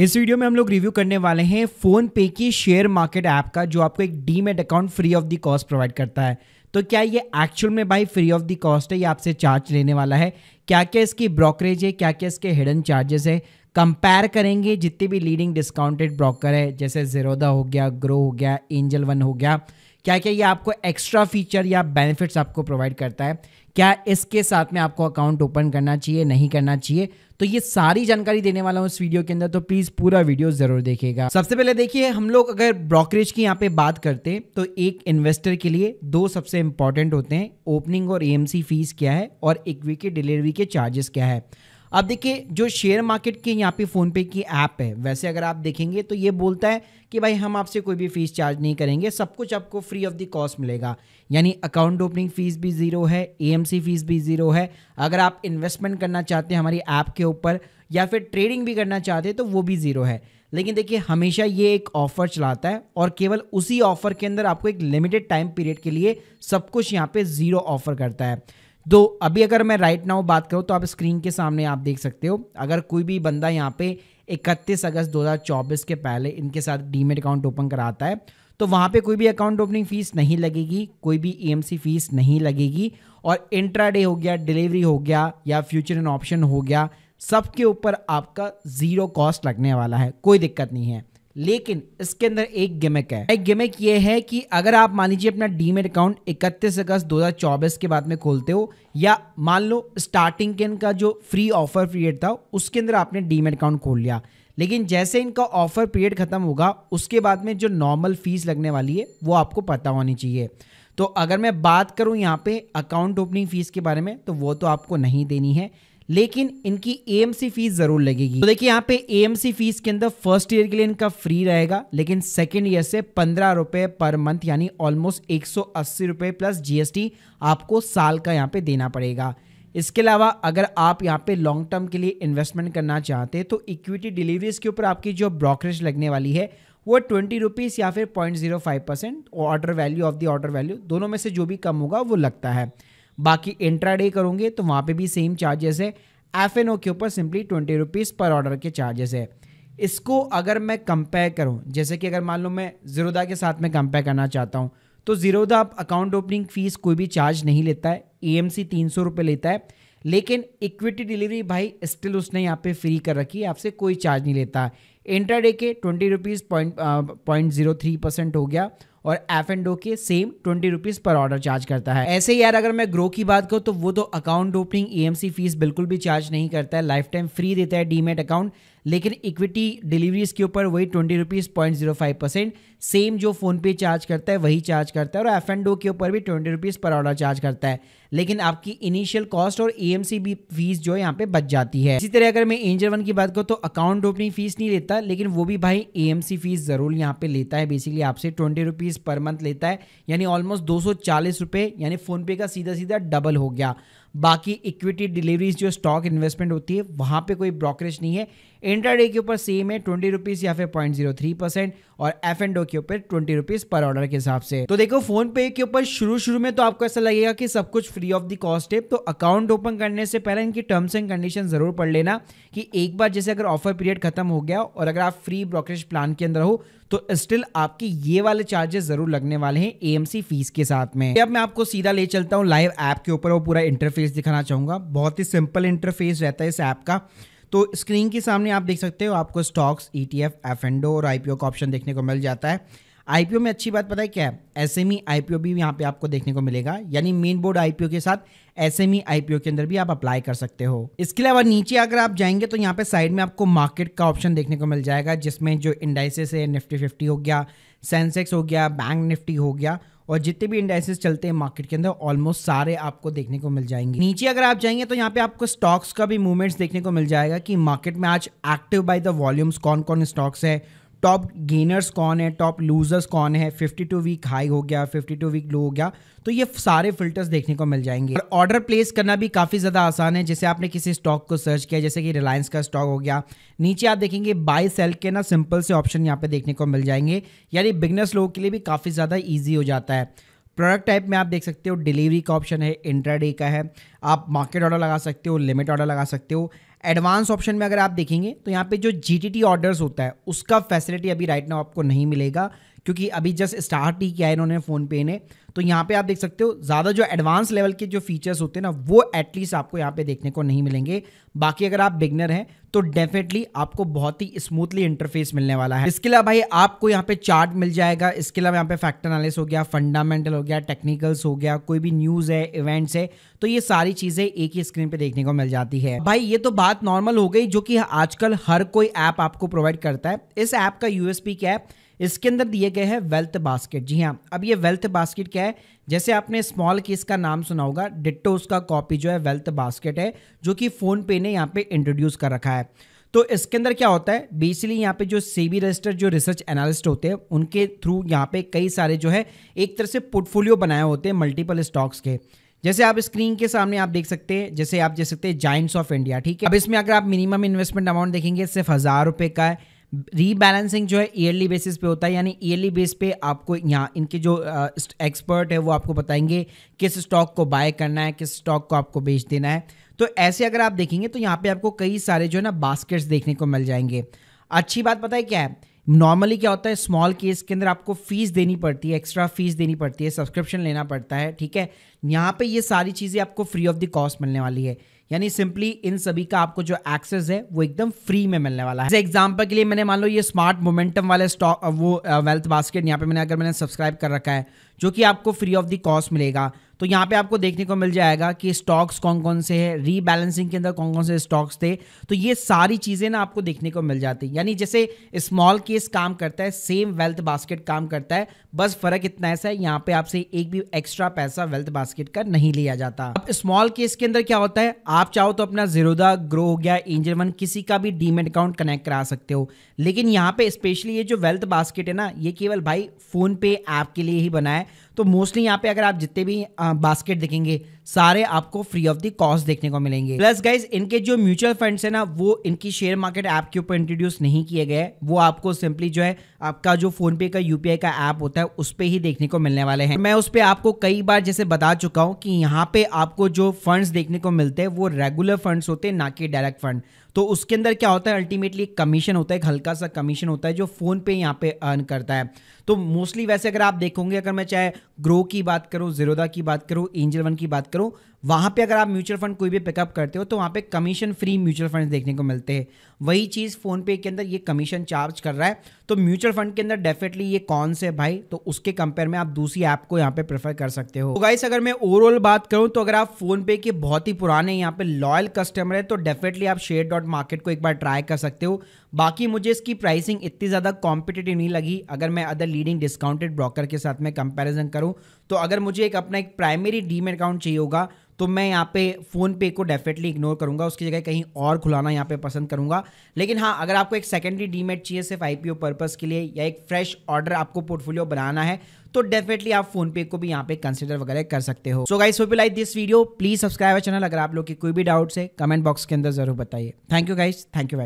इस वीडियो में हम लोग रिव्यू करने वाले हैं फोन पे की शेयर मार्केट ऐप का जो आपको एक demat account free of the cost provide करता है तो क्या ये एक्चुअल में भाई फ्री ऑफ द कॉस्ट है या आपसे चार्ज लेने वाला है क्या क्या इसकी ब्रोकरेज है क्या क्या इसके हिडन चार्जेस है कंपेयर करेंगे जितने भी लीडिंग डिस्काउंटेड ब्रोकर है जैसे जीरोदा हो गया ग्रो हो गया एंजल वन हो गया क्या क्या ये आपको एक्स्ट्रा फीचर या बेनिफिट्स आपको प्रोवाइड करता है क्या इसके साथ में आपको अकाउंट ओपन करना चाहिए नहीं करना चाहिए तो ये सारी जानकारी देने वाला हूँ इस वीडियो के अंदर तो प्लीज पूरा वीडियो जरूर देखिएगा सबसे पहले देखिए हम लोग अगर ब्रोकरेज की यहाँ पे बात करते हैं तो एक इन्वेस्टर के लिए दो सबसे इंपॉर्टेंट होते हैं ओपनिंग और एएमसी फीस क्या है और इक्विटी के डिलीवरी के चार्जेस क्या है अब देखिए जो शेयर मार्केट के यहाँ पे फ़ोनपे की ऐप है वैसे अगर आप देखेंगे तो ये बोलता है कि भाई हम आपसे कोई भी फ़ीस चार्ज नहीं करेंगे सब कुछ आपको फ्री ऑफ द कॉस्ट मिलेगा यानी अकाउंट ओपनिंग फ़ीस भी ज़ीरो है एएमसी फ़ीस भी ज़ीरो है अगर आप इन्वेस्टमेंट करना चाहते हैं हमारी ऐप के ऊपर या फिर ट्रेडिंग भी करना चाहते हैं तो वो भी ज़ीरो है लेकिन देखिए हमेशा ये एक ऑफ़र चलाता है और केवल उसी ऑफ़र के अंदर आपको एक लिमिटेड टाइम पीरियड के लिए सब कुछ यहाँ पे ज़ीरो ऑफ़र करता है तो अभी अगर मैं राइट नाउ बात करूँ तो आप स्क्रीन के सामने आप देख सकते हो अगर कोई भी बंदा यहाँ पे 31 अगस्त 2024 के पहले इनके साथ डीमेट अकाउंट ओपन कराता है तो वहाँ पे कोई भी अकाउंट ओपनिंग फ़ीस नहीं लगेगी कोई भी ई e फ़ीस नहीं लगेगी और इंट्रा हो गया डिलीवरी हो गया या फ्यूचर इन ऑप्शन हो गया सबके ऊपर आपका ज़ीरो कॉस्ट लगने वाला है कोई दिक्कत नहीं है लेकिन इसके अंदर एक गिमिक है एक गिमिक ये है कि अगर आप मान लीजिए अपना डीमेट अकाउंट 31 अगस्त 2024 के बाद में खोलते हो या मान लो स्टार्टिंग के इनका जो फ्री ऑफर पीरियड था उसके अंदर आपने डीमेट अकाउंट खोल लिया लेकिन जैसे इनका ऑफर पीरियड खत्म होगा उसके बाद में जो नॉर्मल फीस लगने वाली है वो आपको पता होनी चाहिए तो अगर मैं बात करूँ यहाँ पे अकाउंट ओपनिंग फीस के बारे में तो वो तो आपको नहीं देनी है लेकिन इनकी एएमसी फीस जरूर लगेगी तो देखिए यहाँ पे एएमसी फीस के अंदर फर्स्ट ईयर के लिए इनका फ्री रहेगा लेकिन सेकेंड ईयर से पंद्रह रुपए पर मंथ यानी ऑलमोस्ट एक सौ अस्सी रुपए प्लस जीएसटी आपको साल का यहाँ पे देना पड़ेगा इसके अलावा अगर आप यहाँ पे लॉन्ग टर्म के लिए इन्वेस्टमेंट करना चाहते हैं तो इक्विटी डिलीवरीज के ऊपर आपकी जो ब्रोकरेज लगने वाली है वो ट्वेंटी रुपीज़ या फिर point zero five percent order value of the order value दोनों में से जो भी कम होगा वो लगता है बाकी इंट्राडे करोगे तो वहाँ पे भी सेम चार्जेस है एफ एन ओ के ऊपर सिंपली ट्वेंटी रुपीज़ पर ऑर्डर के चार्जेस है इसको अगर मैं कंपेयर करूँ जैसे कि अगर मान लो मैं ज़ीरोदा के साथ में कंपेयर करना चाहता हूँ तो ज़ीरोदा आप अकाउंट ओपनिंग फ़ीस कोई भी चार्ज नहीं लेता है ई एम सी तीन सौ रुपये लेता है लेकिन इक्विटी डिलीवरी भाई स्टिल उसने यहाँ पे फ्री कर रखी है आपसे कोई चार्ज नहीं लेता डे के twenty rupees point point zero three percent हो गया और एफ एंड डो के सेम ट्वेंटी रुपीज पर ऑर्डर चार्ज करता है ऐसे यार अगर मैं ग्रो की बात करूँ तो वो तो अकाउंट ओपनिंग ई फीस बिल्कुल भी चार्ज नहीं करता है लाइफ टाइम फ्री देता है डीमेट अकाउंट लेकिन इक्विटी डिलीवरीज के ऊपर वही twenty rupees point zero five percent same जो फ़ोनपे चार्ज करता है वही चार्ज करता है और एफ एंड डो के ऊपर भी ट्वेंटी रुपीज़ पर ऑर्डर चार्ज करता है लेकिन आपकी इनिशियल कॉस्ट और ए भी फीस जो है यहाँ पे बच जाती है इसी तरह अगर मैं एंजल वन की बात करूँ तो अकाउंट ओपनिंग फीस नहीं लेता लेकिन वो भी भाई ए फीस जरूर यहाँ पे लेता है बेसिकली आपसे ट्वेंटी रुपीज पर मंथ लेता है यानी ऑलमोस्ट दो सौ चालीस रुपए यानी फोनपे का सीधा सीधा डबल हो गया बाकी इक्विटी डिलीवरीज जो स्टॉक इन्वेस्टमेंट होती है वहाँ पे कोई ब्रोकरेज नहीं है इंट्राडे के ऊपर सेम है ट्वेंटी रुपीज़ या फिर पॉइंट जीरो थ्री परसेंट और एफ एंड के ऊपर ट्वेंटी रुपीज़ पर ऑर्डर के हिसाब से तो देखो फोन पे के ऊपर शुरू शुरू में तो आपको ऐसा लगेगा कि सब कुछ फ्री ऑफ द कॉस्ट है तो अकाउंट ओपन करने से पहले इनकी टर्म्स एंड कंडीशन ज़रूर पढ़ लेना कि एक बार जैसे अगर ऑफर पीरियड खत्म हो गया और अगर आप फ्री ब्रोकरेज प्लान के अंदर हो तो स्टिल आपके ये वाले चार्जेस ज़रूर लगने वाले हैं एएमसी फीस के साथ में अब मैं आपको सीधा ले चलता हूँ लाइव ऐप के ऊपर वो पूरा इंटरफेस इंटरफेस दिखाना चाहूँगा बहुत ही सिंपल इंटरफेस रहता है इस ऐप का तो स्क्रीन के सामने आप देख सकते हो आपको स्टॉक्स ई टी एफ और आई का ऑप्शन देखने को मिल जाता है आई में अच्छी बात पता है क्या है एस एम ई आई भी यहाँ पे आपको देखने को मिलेगा यानी मेन बोर्ड आई के साथ एस एम ई आई के अंदर भी आप अप्लाई कर सकते हो इसके अलावा नीचे अगर आप जाएंगे तो यहाँ पे साइड में आपको मार्केट का ऑप्शन देखने को मिल जाएगा जिसमें जो इंडाइसिस है निफ्टी फिफ्टी हो गया सेंसेक्स हो गया बैंक निफ्टी हो गया और जितने भी इंडेक्सेस चलते हैं मार्केट के अंदर ऑलमोस्ट सारे आपको देखने को मिल जाएंगे नीचे अगर आप जाएंगे तो यहाँ पे आपको स्टॉक्स का भी मूवमेंट्स देखने को मिल जाएगा कि मार्केट में आज एक्टिव बाय द वॉल्यूम्स कौन कौन स्टॉक्स है टॉप गेनर्स कौन है टॉप लूजर्स कौन है 52 वीक हाई हो गया 52 वीक लो हो गया तो ये सारे फिल्टर्स देखने को मिल जाएंगे और ऑर्डर प्लेस करना भी काफ़ी ज़्यादा आसान है जैसे आपने किसी स्टॉक को सर्च किया जैसे कि रिलायंस का स्टॉक हो गया नीचे आप देखेंगे बाय सेल के ना सिंपल से ऑप्शन यहाँ पे देखने को मिल जाएंगे यानी बिगनर्स लोगों के लिए भी काफ़ी ज़्यादा ईजी हो जाता है प्रोडक्ट टाइप में आप देख सकते हो डिलीवरी का ऑप्शन है इंट्राडे का है आप मार्केट ऑर्डर लगा सकते हो लिमिट ऑर्डर लगा सकते हो एडवांस ऑप्शन में अगर आप देखेंगे तो यहाँ पे जो जी टी ऑर्डर्स होता है उसका फैसिलिटी अभी राइट नाउ आपको नहीं मिलेगा क्योंकि अभी जस्ट स्टार्ट ही किया है इन्होंने फ़ोन पे ने तो यहाँ पे आप देख सकते हो ज़्यादा जो एडवांस लेवल के जो फीचर्स होते हैं ना वो एटलीस्ट आपको यहाँ पे देखने को नहीं मिलेंगे बाकी अगर आप बिगनर हैं तो डेफिनेटली आपको बहुत ही स्मूथली इंटरफेस मिलने वाला है इसके अलावा भाई आपको यहाँ पे चार्ट मिल जाएगा इसके अलावा यहाँ पे फैक्टर एनालिस हो गया फंडामेंटल हो गया टेक्निकल्स हो गया कोई भी न्यूज़ है इवेंट्स है तो ये सारी चीज़ें एक ही स्क्रीन पे देखने को मिल जाती है भाई ये तो बात नॉर्मल हो गई जो कि आजकल हर कोई ऐप आपको प्रोवाइड करता है इस ऐप का यूएसपी क्या है इसके अंदर दिए गए हैं वेल्थ बास्केट जी हाँ अब ये वेल्थ बास्केट क्या है जैसे आपने स्मॉल केस का नाम सुना होगा डिट्टो उसका कॉपी जो है वेल्थ बास्केट है जो कि फ़ोन पे ने यहाँ पे इंट्रोड्यूस कर रखा है तो इसके अंदर क्या होता है बेसिकली यहाँ पे जो सेबी रजिस्टर जो रिसर्च एनालिस्ट होते हैं उनके थ्रू यहाँ पे कई सारे जो है एक तरह से पोर्टफोलियो बनाए होते हैं मल्टीपल स्टॉक्स के जैसे आप स्क्रीन के सामने आप देख सकते हैं जैसे आप देख सकते हैं जाइंट्स ऑफ इंडिया ठीक है अब इसमें अगर आप मिनिमम इन्वेस्टमेंट अमाउंट देखेंगे सिर्फ हज़ार रुपये का है रीबैलेंसिंग जो है ईयरली बेसिस पे होता है यानी ईयरली बेस पे आपको यहाँ इनके जो एक्सपर्ट है वो आपको बताएंगे किस स्टॉक को बाय करना है किस स्टॉक को आपको बेच देना है तो ऐसे अगर आप देखेंगे तो यहाँ पे आपको कई सारे जो है ना बास्केट्स देखने को मिल जाएंगे अच्छी बात पता है क्या है नॉर्मली क्या होता है स्मॉल केस के अंदर आपको फीस देनी पड़ती है एक्स्ट्रा फीस देनी पड़ती है सब्सक्रिप्शन लेना पड़ता है ठीक है यहाँ पे ये सारी चीज़ें आपको फ्री ऑफ द कॉस्ट मिलने वाली है यानी सिंपली इन सभी का आपको जो एक्सेस है वो एकदम फ्री में मिलने वाला है एग्जाम्पल के लिए मैंने मान लो ये स्मार्ट मोमेंटम वाले स्टॉक वो वेल्थ बास्केट यहाँ पे मैंने अगर मैंने सब्सक्राइब कर रखा है जो कि आपको फ्री ऑफ द कॉस्ट मिलेगा तो यहाँ पे आपको देखने को मिल जाएगा कि स्टॉक्स कौन कौन से हैं रीबैलेंसिंग के अंदर कौन कौन से स्टॉक्स थे तो ये सारी चीज़ें ना आपको देखने को मिल जाती है यानी जैसे स्मॉल केस काम करता है सेम वेल्थ बास्केट काम करता है बस फर्क इतना ऐसा है यहाँ पे आपसे एक भी एक्स्ट्रा पैसा वेल्थ बास्केट का नहीं लिया जाता अब स्मॉल केस के अंदर क्या होता है आप आप चाहो तो अपना जीरोदा ग्रो हो गया एंजल वन किसी का भी डीमेट अकाउंट कनेक्ट करा सकते हो लेकिन यहाँ पे स्पेशली ये जो वेल्थ बास्केट है ना ये केवल भाई फ़ोन पे ऐप के लिए ही बना है तो मोस्टली यहाँ पे अगर आप जितने भी बास्केट देखेंगे सारे आपको फ्री ऑफ द कॉस्ट देखने को मिलेंगे प्लस गाइज इनके जो म्यूचुअल फंड है ना वो इनकी शेयर मार्केट ऐप के ऊपर इंट्रोड्यूस नहीं किए गए वो आपको सिंपली जो है आपका जो फोन पे का यूपीआई का ऐप होता है उस पर ही देखने को मिलने वाले हैं मैं उस पर आपको कई बार जैसे बता चुका हूँ कि यहाँ पे आपको जो फंड देखने को मिलते हैं वो रेगुलर फंड होते हैं ना कि डायरेक्ट फंड तो उसके अंदर क्या होता है अल्टीमेटली कमीशन होता है एक हल्का सा कमीशन होता है जो फोन पे यहाँ पे अर्न करता है तो मोस्टली वैसे अगर आप देखोगे अगर मैं चाहे ग्रो की बात करूँ जीरोदा की बात करूँ एंजल वन की बात 4 वहाँ पे अगर आप म्यूचुअल फंड कोई भी पिकअप करते हो तो वहाँ पे कमीशन फ्री म्यूचुअल फंड देखने को मिलते हैं वही चीज़ फ़ोनपे के अंदर ये कमीशन चार्ज कर रहा है तो म्यूचुअल फंड के अंदर डेफिनेटली ये कौन से भाई तो उसके कंपेयर में आप दूसरी ऐप को यहाँ पे प्रेफर कर सकते हो तो गाइस अगर मैं ओवरऑल बात करूँ तो अगर आप फोन पे के बहुत ही पुराने यहाँ पे लॉयल कस्टमर है तो डेफिनेटली आप शेयर डॉट मार्केट को एक बार ट्राई कर सकते हो बाकी मुझे इसकी प्राइसिंग इतनी ज़्यादा कॉम्पिटेटिव नहीं लगी अगर मैं अदर लीडिंग डिस्काउंटेड ब्रोकर के साथ में कंपेरिजन करूँ तो अगर मुझे एक अपना एक प्राइमरी डीमेट अकाउंट चाहिए होगा तो मैं यहाँ पे फ़ोन पे को डेफिनेटली इग्नोर करूंगा उसकी जगह कहीं और खुलाना यहाँ पे पसंद करूंगा लेकिन हाँ अगर आपको एक सेकेंडरी डीमेट चाहिए सिर्फ आईपीओ पर्पज़ के लिए या एक फ्रेश ऑर्डर आपको पोर्टफोलियो बनाना है तो डेफिनेटली आप फोन पे को भी यहाँ पे कंसिडर वगैरह कर सकते हो so guys hope like this video please subscribe channel अगर आप लोग की कोई भी डाउट्स है कमेंट बॉक्स के अंदर जरूर बताइए thank you guys thank you very